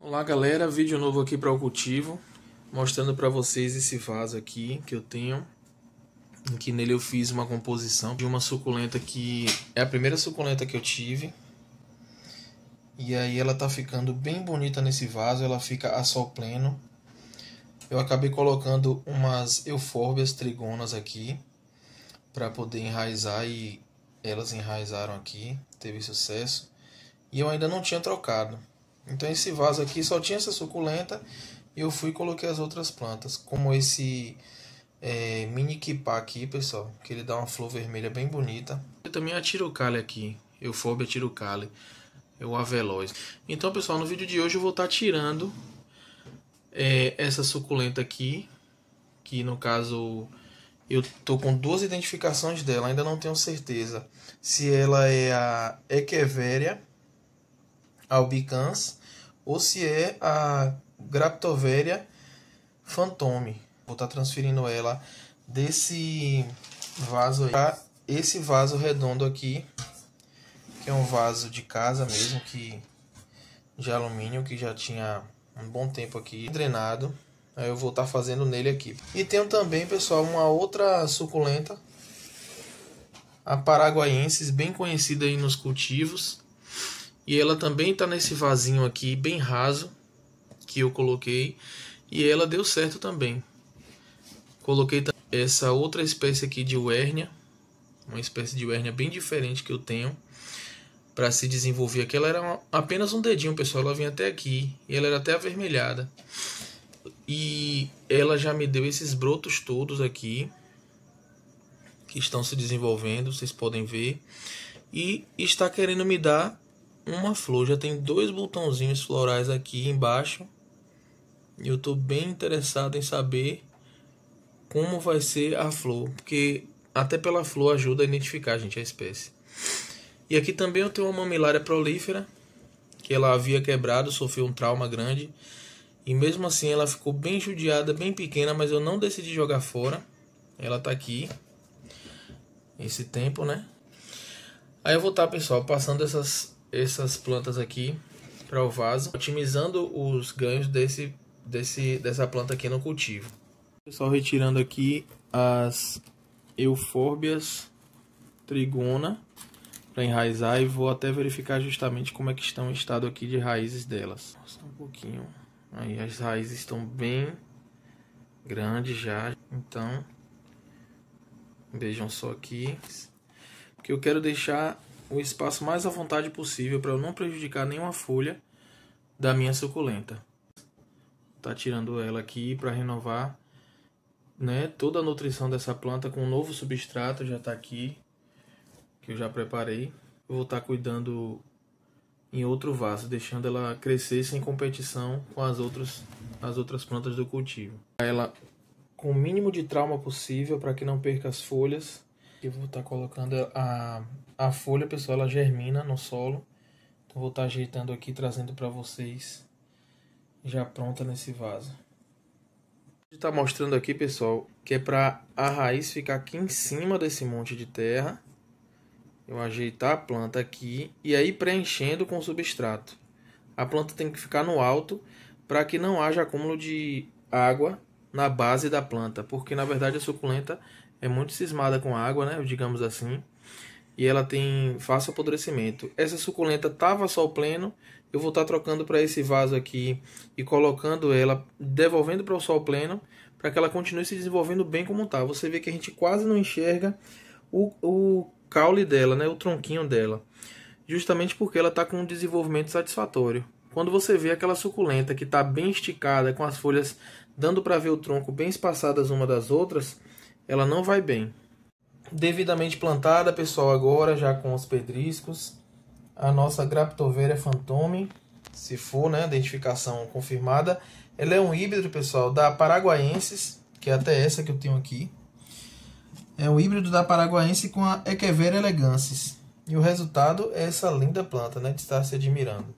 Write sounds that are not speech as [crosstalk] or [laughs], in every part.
Olá galera, vídeo novo aqui para o cultivo, mostrando para vocês esse vaso aqui que eu tenho, que nele eu fiz uma composição de uma suculenta que é a primeira suculenta que eu tive, e aí ela tá ficando bem bonita nesse vaso, ela fica a sol pleno, eu acabei colocando umas eufórbias trigonas aqui para poder enraizar e elas enraizaram aqui, teve sucesso. E eu ainda não tinha trocado. Então esse vaso aqui só tinha essa suculenta. E eu fui e coloquei as outras plantas. Como esse é, mini quipá aqui, pessoal. Que ele dá uma flor vermelha bem bonita. Eu também atiro o aqui. eu tiro o cale. Eu a Então, pessoal, no vídeo de hoje eu vou estar tá tirando é, essa suculenta aqui. Que no caso eu tô com duas identificações dela, ainda não tenho certeza se ela é a Echeveria albicans ou se é a Graptoveria fantome. Vou estar tá transferindo ela desse vaso para esse vaso redondo aqui, que é um vaso de casa mesmo que de alumínio que já tinha um bom tempo aqui drenado eu vou estar tá fazendo nele aqui. E tenho também, pessoal, uma outra suculenta. A paraguaiensis, bem conhecida aí nos cultivos. E ela também está nesse vasinho aqui, bem raso, que eu coloquei. E ela deu certo também. Coloquei essa outra espécie aqui de wernia. Uma espécie de wernia bem diferente que eu tenho para se desenvolver aqui. Ela era uma, apenas um dedinho, pessoal. Ela vinha até aqui e ela era até avermelhada. E ela já me deu esses brotos todos aqui que estão se desenvolvendo, vocês podem ver. E está querendo me dar uma flor. Já tem dois botãozinhos florais aqui embaixo. E eu estou bem interessado em saber como vai ser a flor, porque até pela flor ajuda a identificar, gente, a espécie. E aqui também eu tenho uma mamilária prolífera, que ela havia quebrado, sofreu um trauma grande e mesmo assim ela ficou bem judiada, bem pequena, mas eu não decidi jogar fora. Ela tá aqui. Esse tempo, né? Aí eu vou estar, tá, pessoal, passando essas, essas plantas aqui para o vaso, otimizando os ganhos desse, desse, dessa planta aqui no cultivo. Pessoal, retirando aqui as eufórbias trigona para enraizar e vou até verificar justamente como é que estão o estado aqui de raízes delas. Mostra um pouquinho. Aí as raízes estão bem grandes já. Então, vejam só aqui. Porque eu quero deixar o espaço mais à vontade possível para eu não prejudicar nenhuma folha da minha suculenta. Tá tirando ela aqui para renovar, né, toda a nutrição dessa planta com um novo substrato já está aqui que eu já preparei. Eu vou estar tá cuidando em outro vaso, deixando ela crescer sem competição com as outras, as outras plantas do cultivo. Ela com o mínimo de trauma possível para que não perca as folhas. Eu vou estar tá colocando a, a folha, pessoal, ela germina no solo. Então vou estar tá ajeitando aqui, trazendo para vocês já pronta nesse vaso. Está mostrando aqui, pessoal, que é para a raiz ficar aqui em cima desse monte de terra eu ajeitar a planta aqui e aí preenchendo com substrato. A planta tem que ficar no alto para que não haja acúmulo de água na base da planta, porque na verdade a suculenta é muito cismada com água, né, digamos assim, e ela tem fácil apodrecimento. Essa suculenta tava sol pleno, eu vou estar tá trocando para esse vaso aqui e colocando ela, devolvendo para o sol pleno, para que ela continue se desenvolvendo bem como está Você vê que a gente quase não enxerga o, o caule dela, né, o tronquinho dela, justamente porque ela está com um desenvolvimento satisfatório. Quando você vê aquela suculenta que está bem esticada, com as folhas dando para ver o tronco bem espaçadas uma das outras, ela não vai bem. Devidamente plantada, pessoal, agora já com os pedriscos, a nossa Graptovera fantome, se for, né, identificação confirmada, ela é um híbrido, pessoal, da Paraguaensis, que é até essa que eu tenho aqui, é um híbrido da paraguaense com a Equevera elegansis. E o resultado é essa linda planta, né? De estar se admirando.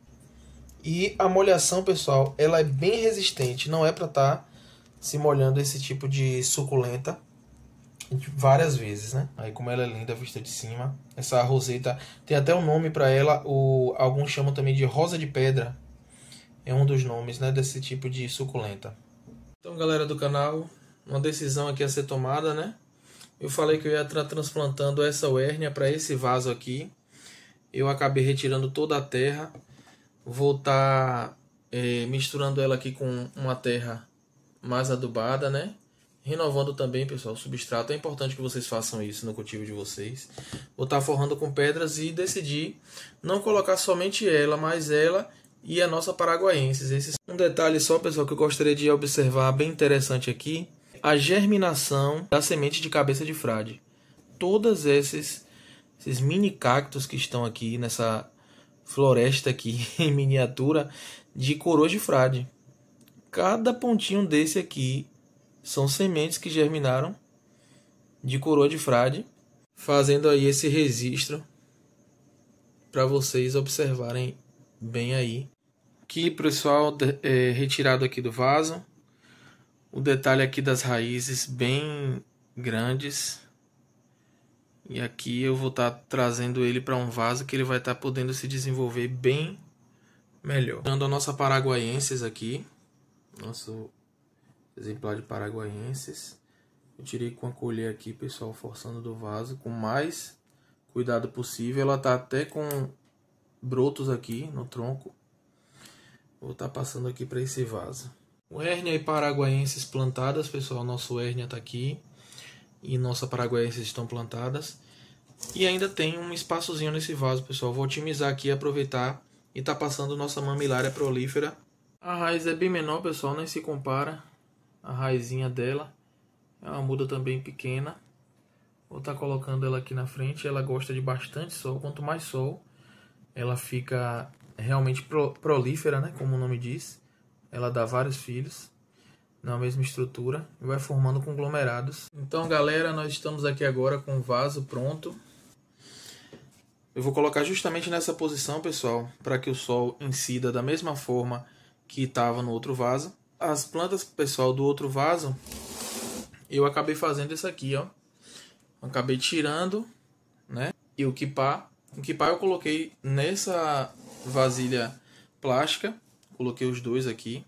E a molhação, pessoal, ela é bem resistente. Não é para estar tá se molhando esse tipo de suculenta várias vezes, né? Aí como ela é linda vista de cima, essa roseta tem até um nome para ela, o alguns chamam também de rosa de pedra. É um dos nomes, né, desse tipo de suculenta. Então, galera do canal, uma decisão aqui a ser tomada, né? Eu falei que eu ia estar transplantando essa hérnia para esse vaso aqui. Eu acabei retirando toda a terra. Vou estar tá, é, misturando ela aqui com uma terra mais adubada, né? Renovando também, pessoal, o substrato. É importante que vocês façam isso no cultivo de vocês. Vou estar tá forrando com pedras e decidi não colocar somente ela, mas ela e a nossa paraguaense. Esse... É um detalhe só, pessoal, que eu gostaria de observar bem interessante aqui a germinação da semente de cabeça de frade. Todas esses, esses mini cactos que estão aqui nessa floresta aqui [laughs] em miniatura de coroa de frade. Cada pontinho desse aqui são sementes que germinaram de coroa de frade, fazendo aí esse registro para vocês observarem bem aí. aqui pessoal é, retirado aqui do vaso, o detalhe aqui das raízes bem grandes. E aqui eu vou estar tá trazendo ele para um vaso que ele vai estar tá podendo se desenvolver bem melhor. Dando a nossa paraguaienses aqui, nosso exemplar de paraguaienses. Eu tirei com a colher aqui, pessoal, forçando do vaso com mais cuidado possível. Ela tá até com brotos aqui no tronco. Vou estar tá passando aqui para esse vaso. O hérnia e paraguaienses plantadas, pessoal. Nosso hérnia está aqui e nossa paraguaienses estão plantadas. E ainda tem um espaçozinho nesse vaso, pessoal. Vou otimizar aqui, aproveitar e tá passando nossa mamilária prolífera. A raiz é bem menor, pessoal, nem se compara a raizinha dela. É uma muda também pequena. Vou estar tá colocando ela aqui na frente. Ela gosta de bastante sol. Quanto mais sol, ela fica realmente pro, prolífera, né? Como o nome diz ela dá vários filhos na mesma estrutura e vai formando conglomerados. Então, galera, nós estamos aqui agora com o vaso pronto. Eu vou colocar justamente nessa posição, pessoal, para que o sol incida da mesma forma que estava no outro vaso. As plantas, pessoal, do outro vaso, eu acabei fazendo isso aqui, ó. acabei tirando, né? E o quipá. O quipá eu coloquei nessa vasilha plástica Coloquei os dois aqui.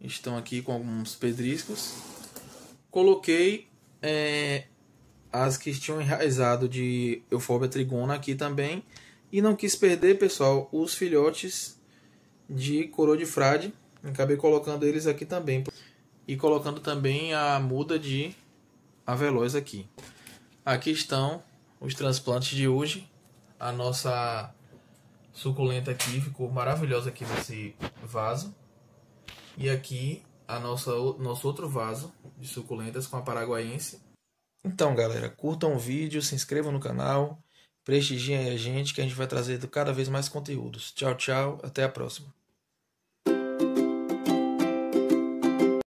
Estão aqui com alguns pedriscos. Coloquei é, as que tinham enraizado de Eufóbia trigona aqui também. E não quis perder, pessoal, os filhotes de coroa de frade. Acabei colocando eles aqui também. E colocando também a muda de aveloz aqui. Aqui estão os transplantes de hoje. A nossa suculenta aqui, ficou maravilhosa aqui nesse vaso. E aqui a nossa nosso outro vaso de suculentas com a paraguaense. Então, galera, curtam o vídeo, se inscrevam no canal, prestigiem a gente que a gente vai trazer cada vez mais conteúdos. Tchau, tchau, até a próxima.